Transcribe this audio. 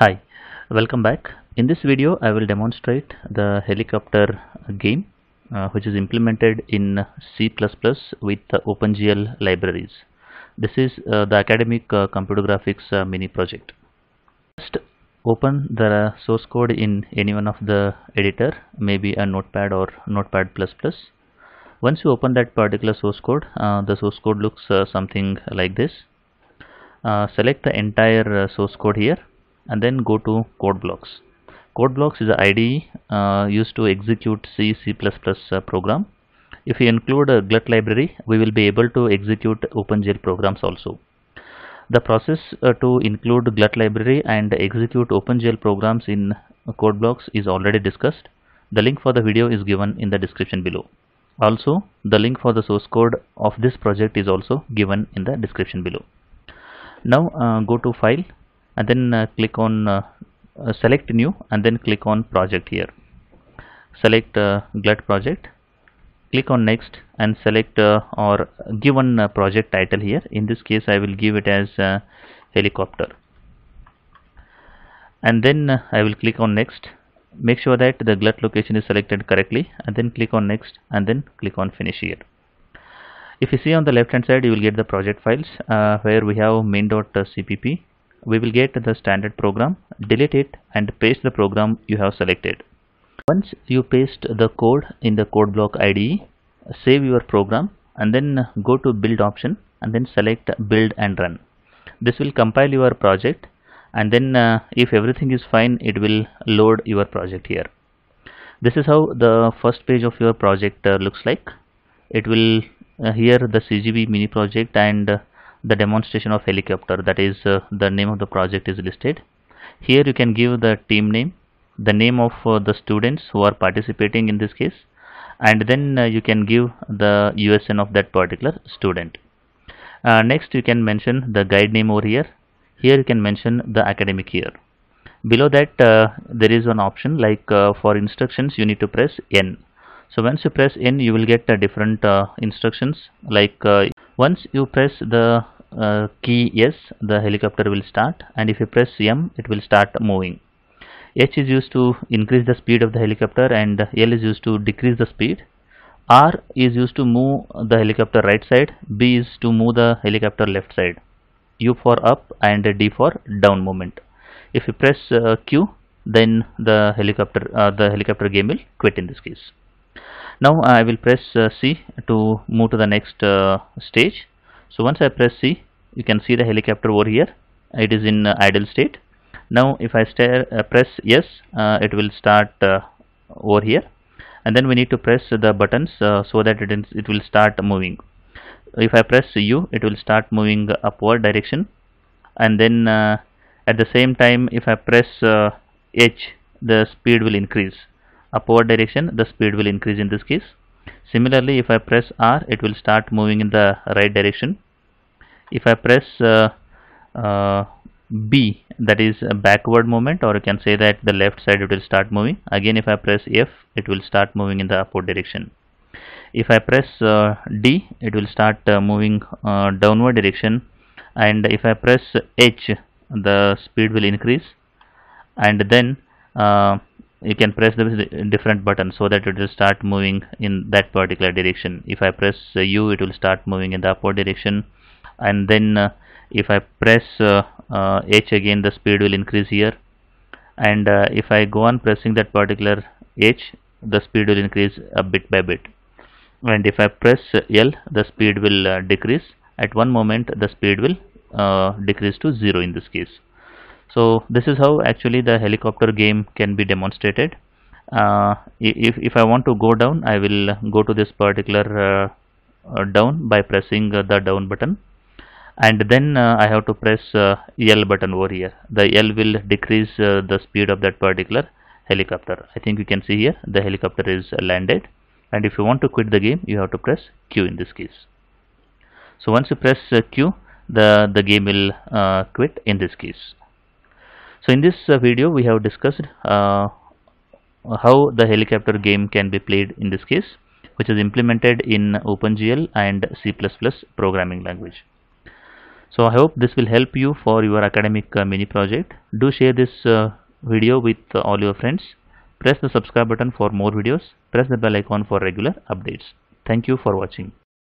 Hi, welcome back. In this video I will demonstrate the helicopter game uh, which is implemented in C++ with the OpenGL libraries. This is uh, the academic uh, computer graphics uh, mini project. First open the source code in any one of the editor maybe a notepad or notepad++. Once you open that particular source code uh, the source code looks uh, something like this. select the entire source code here and then go to code blocks code blocks is an IDE uh, used to execute C, C++ uh, program if we include a glut library we will be able to execute OpenGL programs also the process uh, to include glut library and execute OpenGL programs in code blocks is already discussed the link for the video is given in the description below also the link for the source code of this project is also given in the description below now uh, go to file and then uh, click on uh, uh, select new and then click on project here select uh, glut project click on next and select uh, or give one uh, project title here in this case I will give it as helicopter and then I will click on next make sure that the glut location is selected correctly and then click on next and then click on finish here if you see on the left hand side you will get the project files uh, where we have main.cpp we will get the standard program delete it and paste the program you have selected once you paste the code in the code block IDE save your program and then go to build option and then select build and run this will compile your project and then uh, if everything is fine it will load your project here this is how the first page of your project uh, looks like it will uh, here the CGB mini project and the demonstration of helicopter that is uh, the name of the project is listed here you can give the team name the name of uh, the students who are participating in this case and then uh, you can give the USN of that particular student uh, next you can mention the guide name over here here you can mention the academic year below that uh, there is one option like uh, for instructions you need to press N so once you press N you will get different instructions like once you press the uh, key yes the helicopter will start and if you press m it will start moving h is used to increase the speed of the helicopter and l is used to decrease the speed r is used to move the helicopter right side b is to move the helicopter left side u for up and d for down movement if you press uh, q then the helicopter uh, the helicopter game will quit in this case now I will press uh, C to move to the next uh, stage so once I press C you can see the helicopter over here it is in uh, idle state now if I stare, press yes it will start over here and then we need to press the buttons uh, so that it will start moving if I press U it will start moving upward direction and then uh, at the same time if I press uh, H the speed will increase upward direction the speed will increase in this case similarly if I press R it will start moving in the right direction if I press uh, uh, B that is a backward movement or you can say that the left side it will start moving again if I press F it will start moving in the upward direction if I press uh, D it will start uh, moving uh, downward direction and if I press H the speed will increase and then uh, you can press the different buttons so that it will start moving in that particular direction if I press uh, U it will start moving in the upward direction and then uh, if I press uh, uh H again the speed will increase here and uh, if I go on pressing that particular H the speed will increase a bit by bit and if I press uh, L the speed will decrease at one moment the speed will decrease to zero in this case so this is how actually the helicopter game can be demonstrated uh, if, if I want to go down I will go to this particular uh, uh down by pressing uh, the down button and then uh, I have to press uh, L button over here the L will decrease the speed of that particular helicopter I think you can see here the helicopter is landed and if you want to quit the game you have to press Q in this case so once you press Q the the game will quit in this case so in this uh, video we have discussed uh, how the helicopter game can be played in this case which is implemented in OpenGL and C++ programming language so I hope this will help you for your academic uh, mini project do share this uh, video with all your friends press the subscribe button for more videos press the bell icon for regular updates thank you for watching